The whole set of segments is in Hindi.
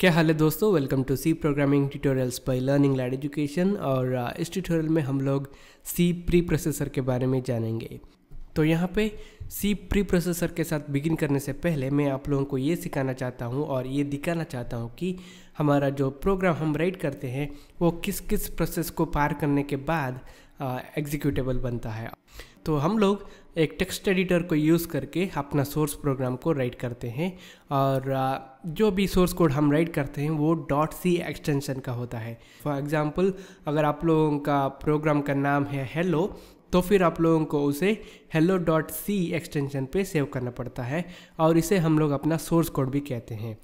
क्या हाल है दोस्तों welcome to C programming tutorials by Learning Lad education और इस ट्यूटोरियल में हम लोग सी प्री प्रोसेसर के बारे में जानेंगे तो यहाँ पे सी प्री प्रोसेसर के साथ बिगिन करने से पहले मैं आप लोगों को ये सिखाना चाहता हूँ और ये दिखाना चाहता हूँ कि हमारा जो प्रोग्राम हम राइट करते हैं वो किस किस प्रोसेस को पार करने के बाद एग्जीक्यूटेबल बनता है तो हम लोग एक टेक्स्ट एडिटर को यूज़ करके अपना सोर्स प्रोग्राम को राइट करते हैं और जो भी सोर्स कोड हम राइट करते हैं वो डॉट सी एक्सटेंशन का होता है फॉर एग्ज़ाम्पल अगर आप लोगों का प्रोग्राम का नाम है हेलो तो फिर आप लोगों को उसे हेलो डॉट सी एक्सटेंशन पे सेव करना पड़ता है और इसे हम लोग अपना सोर्स कोड भी कहते हैं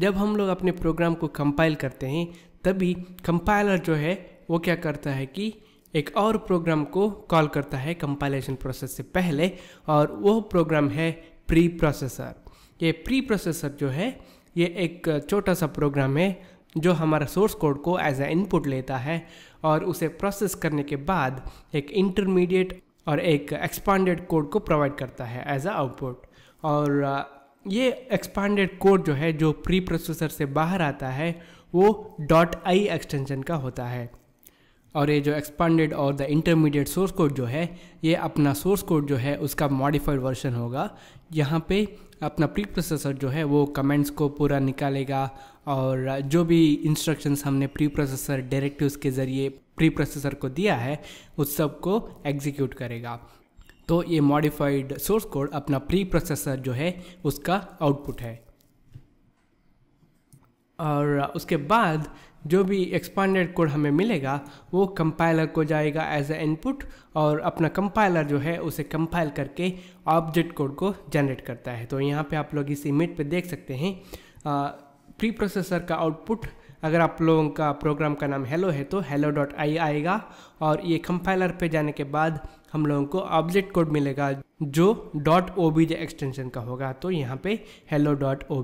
जब हम लोग अपने प्रोग्राम को कंपाइल करते हैं तभी कंपाइलर जो है वो क्या करता है कि एक और प्रोग्राम को कॉल करता है कंपाइलेशन प्रोसेस से पहले और वो प्रोग्राम है प्री प्रोसेसर ये प्री प्रोसेसर जो है ये एक छोटा सा प्रोग्राम है जो हमारा सोर्स कोड को एज ए इनपुट लेता है और उसे प्रोसेस करने के बाद एक इंटरमीडिएट और एक एक्सपांडेड कोड को प्रोवाइड करता है एज अ आउटपुट और ये एक्सपांडेड कोड जो है जो प्री प्रोसेसर से बाहर आता है वो डॉट आई एक्सटेंशन का होता है और ये जो एक्सपांडेड और द इंटरमीडिएट सोर्स कोड जो है ये अपना सोर्स कोड जो है उसका मॉडिफाइड वर्जन होगा यहाँ पे अपना प्री प्रोसेसर जो है वो कमेंट्स को पूरा निकालेगा और जो भी इंस्ट्रक्शंस हमने प्री प्रोसेसर डायरेक्टिव्स के ज़रिए प्री प्रोसेसर को दिया है उस सब को एग्जीक्यूट करेगा तो ये मॉडिफाइड सोर्स कोड अपना प्री प्रोसेसर जो है उसका आउटपुट है और उसके बाद जो भी एक्सपांडेड कोड हमें मिलेगा वो कंपाइलर को जाएगा एज ए इनपुट और अपना कंपाइलर जो है उसे कंपाइल करके ऑब्जेक्ट कोड को जनरेट करता है तो यहाँ पे आप लोग इस इमेज पे देख सकते हैं प्री प्रोसेसर का आउटपुट अगर आप लोगों का प्रोग्राम का नाम हेलो है तो हेलो डॉट आई आएगा और ये कंपाइलर पे जाने के बाद हम लोगों को ऑब्जेक्ट कोड मिलेगा जो डॉट ओ एक्सटेंशन का होगा तो यहाँ पे हेलो डॉट ओ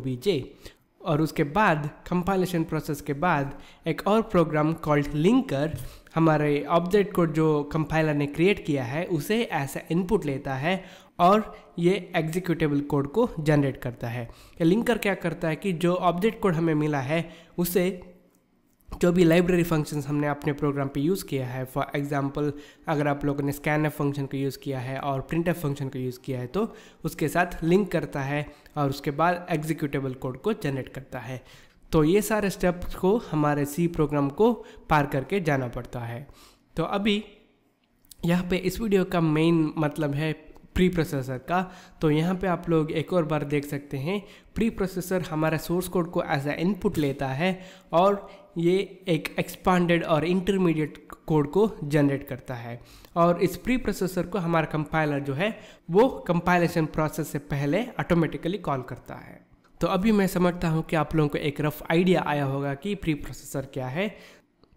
और उसके बाद कंपाइलेशन प्रोसेस के बाद एक और प्रोग्राम कॉल्ड लिंकर हमारे ऑब्जेक्ट को जो कंपाइलर ने क्रिएट किया है उसे ऐसा इनपुट लेता है और ये एग्जीक्यूटेबल कोड को जनरेट करता है लिंकर क्या करता है कि जो ऑब्जेक्ट कोड हमें मिला है उसे जो भी लाइब्रेरी फंक्शन हमने अपने प्रोग्राम पे यूज़ किया है फॉर एग्जांपल अगर आप लोगों ने स्कैन एफ फंक्शन का यूज़ किया है और प्रिंट फंक्शन का यूज़ किया है तो उसके साथ लिंक करता है और उसके बाद एग्जीक्यूटेबल कोड को जनरेट करता है तो ये सारे स्टेप्स को हमारे सी प्रोग्राम को पार करके जाना पड़ता है तो अभी यहाँ पे इस वीडियो का मेन मतलब है प्री प्रोसेसर का तो यहाँ पे आप लोग एक और बार देख सकते हैं प्री प्रोसेसर हमारा सोर्स कोड को एज अ इनपुट लेता है और ये एक एक्सपांडेड और इंटरमीडिएट कोड को जनरेट करता है और इस प्री प्रोसेसर को हमारा कंपाइलर जो है वो कंपाइलेशन प्रोसेस से पहले ऑटोमेटिकली कॉल करता है तो अभी मैं समझता हूँ कि आप लोगों को एक रफ़ आइडिया आया होगा कि प्री प्रोसेसर क्या है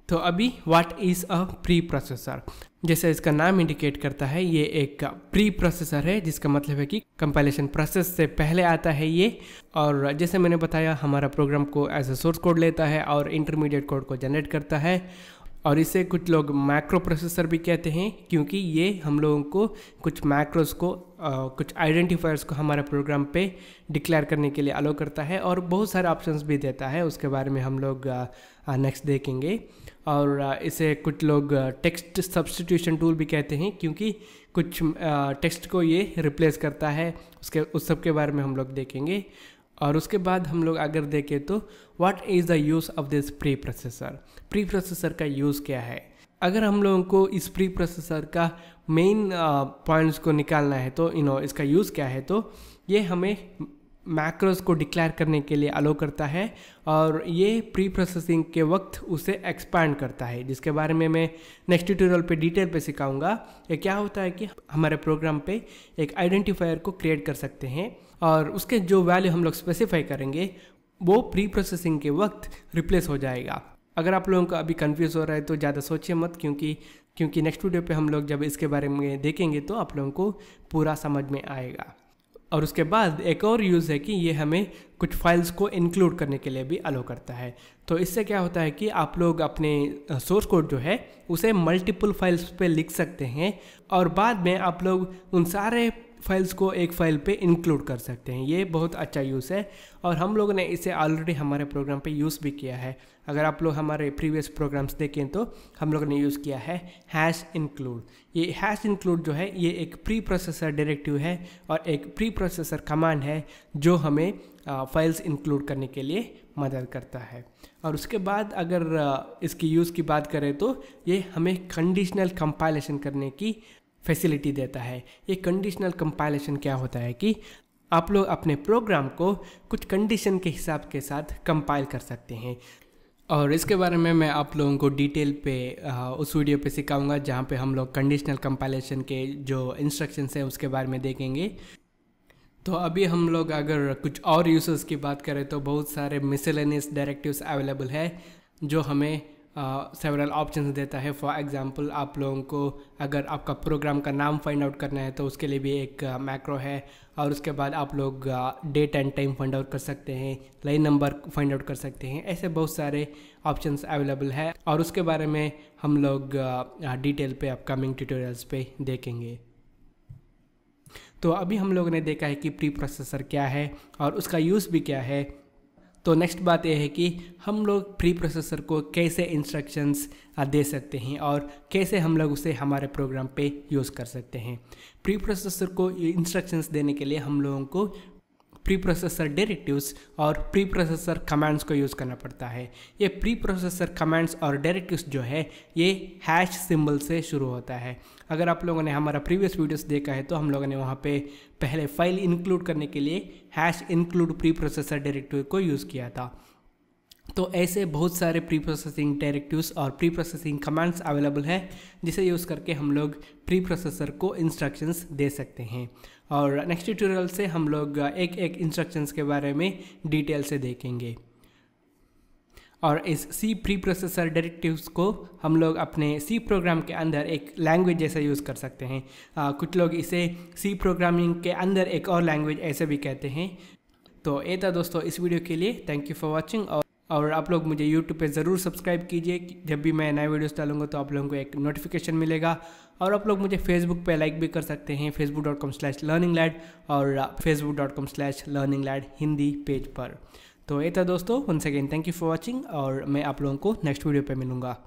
तो अभी what is a preprocessor जैसे इसका नाम इंडिकेट करता है ये एक प्री प्रोसेसर है जिसका मतलब है कि कंपाइलेशन प्रोसेस से पहले आता है ये और जैसे मैंने बताया हमारा प्रोग्राम को एज अ सोर्स कोड लेता है और इंटरमीडिएट कोड को जनरेट करता है और इसे कुछ लोग मैक्रो प्रोसेसर भी कहते हैं क्योंकि ये हम लोगों को कुछ मैक्रोस को आ, कुछ आइडेंटिफायर्स को हमारे प्रोग्राम पे डिक्लेयर करने के लिए अलो करता है और बहुत सारे ऑप्शंस भी देता है उसके बारे में हम लोग नेक्स्ट uh, देखेंगे और uh, इसे कुछ लोग टेक्स्ट सब्सटीट्यूशन टूल भी कहते हैं क्योंकि कुछ टेक्स्ट uh, को ये रिप्लेस करता है उसके उस सब के बारे में हम लोग देखेंगे और उसके बाद हम लोग अगर देखें तो what is the use of this preprocessor preprocessor का यूज़ क्या है अगर हम लोगों को इस प्री प्रोसेसर का मेन पॉइंट्स को निकालना है तो यू नो इसका यूज़ क्या है तो ये हमें मैक्रोस को डिक्लेयर करने के लिए अलो करता है और ये प्री प्रोसेसिंग के वक्त उसे एक्सपैंड करता है जिसके बारे में मैं नेक्स्ट ट्यूटोरियल पे डिटेल पे सिखाऊंगा ये क्या होता है कि हमारे प्रोग्राम पे एक आइडेंटिफायर को क्रिएट कर सकते हैं और उसके जो वैल्यू हम लोग स्पेसिफाई करेंगे वो प्री प्रोसेसिंग के वक्त रिप्लेस हो जाएगा अगर आप लोगों का अभी कन्फ्यूज़ हो रहा है तो ज़्यादा सोचिए मत क्योंकि क्योंकि नेक्स्ट वीडियो पे हम लोग जब इसके बारे में देखेंगे तो आप लोगों को पूरा समझ में आएगा और उसके बाद एक और यूज़ है कि ये हमें कुछ फाइल्स को इंक्लूड करने के लिए भी अलो करता है तो इससे क्या होता है कि आप लोग अपने सोर्स कोड जो है उसे मल्टीपल फाइल्स पे लिख सकते हैं और बाद में आप लोग उन सारे फाइल्स को एक फाइल पे इंक्लूड कर सकते हैं ये बहुत अच्छा यूज़ है और हम लोगों ने इसे ऑलरेडी हमारे प्रोग्राम पे यूज़ भी किया है अगर आप लोग हमारे प्रीवियस प्रोग्राम्स देखें तो हम लोगों ने यूज़ किया है हैश इंक्लूड ये हैश इंक्लूड जो है ये एक प्री प्रोसेसर डायरेक्टिव है और एक प्री प्रोसेसर कमांड है जो हमें फाइल्स इंक्लूड करने के लिए मदद करता है और उसके बाद अगर इसकी यूज़ की बात करें तो ये हमें कंडीशनल कंपाइलेशन करने की फैसिलिटी देता है ये कंडीशनल कंपाइलेशन क्या होता है कि आप लोग अपने प्रोग्राम को कुछ कंडीशन के हिसाब के साथ कंपाइल कर सकते हैं और इसके बारे में मैं आप लोगों को डिटेल पे आ, उस वीडियो पे सिखाऊंगा जहाँ पे हम लोग कंडीशनल कंपाइलेशन के जो इंस्ट्रक्शंस हैं उसके बारे में देखेंगे तो अभी हम लोग अगर कुछ और यूसर्स की बात करें तो बहुत सारे मिसलेनियस डायरेक्टिव्स अवेलेबल है जो हमें सेवरल ऑप्शन देता है फॉर एग्ज़ाम्पल आप लोगों को अगर आपका प्रोग्राम का नाम फाइंड आउट करना है तो उसके लिए भी एक मैक्रो है और उसके बाद आप लोग date and time find out कर सकते हैं लाइन नंबर फाइंड आउट कर सकते हैं ऐसे बहुत सारे ऑप्शंस अवेलेबल है और उसके बारे में हम लोग डिटेल पे अपकमिंग ट्यूटोरियल्स पे देखेंगे तो अभी हम लोगों ने देखा है कि प्री प्रोसेसर क्या है और उसका यूज़ भी क्या है तो नेक्स्ट बात यह है कि हम लोग प्री प्रोसेसर को कैसे इंस्ट्रक्शंस दे सकते हैं और कैसे हम लोग उसे हमारे प्रोग्राम पे यूज़ कर सकते हैं प्री प्रोसेसर को इंस्ट्रक्शंस देने के लिए हम लोगों को प्री प्रोसेसर डेरेक्टिव और प्री प्रोसेसर कमांड्स को यूज़ करना पड़ता है ये प्री प्रोसेसर कमांड्स और डेरेटिव्स जो है ये हैश सिंबल से शुरू होता है अगर आप लोगों ने हमारा प्रीवियस वीडियोस देखा है तो हम लोगों ने वहाँ पे पहले फाइल इंक्लूड करने के लिए hash include preprocessor directive को यूज़ किया था तो ऐसे बहुत सारे प्री प्रोसेसिंग डायरेक्टिव और प्री प्रोसेसिंग कमांड्स अवेलेबल है जिसे यूज़ करके हम लोग प्री प्रोसेसर को इंस्ट्रक्शंस दे सकते हैं और नेक्स्ट ट्यूटोरियल से हम लोग एक एक इंस्ट्रक्शंस के बारे में डिटेल से देखेंगे और इस सी प्री प्रोसेसर डायरेक्टिव्स को हम लोग अपने सी प्रोग्राम के अंदर एक लैंग्वेज जैसे यूज़ कर सकते हैं आ, कुछ लोग इसे सी प्रोग्रामिंग के अंदर एक और लैंग्वेज ऐसे भी कहते हैं तो ये था दोस्तों इस वीडियो के लिए थैंक यू फॉर वॉचिंग और और आप लोग मुझे यूट्यूब पे ज़रूर सब्सक्राइब कीजिए जब भी मैं नए वीडियोस डालूंगा तो आप लोगों को एक नोटिफिकेशन मिलेगा और आप लोग मुझे फेसबुक पे लाइक भी कर सकते हैं Facebook dot com slash Learning Lad और Facebook dot com slash Learning Lad Hindi page पर तो ये था दोस्तों one second thank you for watching और मैं आप लोगों को नेक्स्ट वीडियो पर मिलूँगा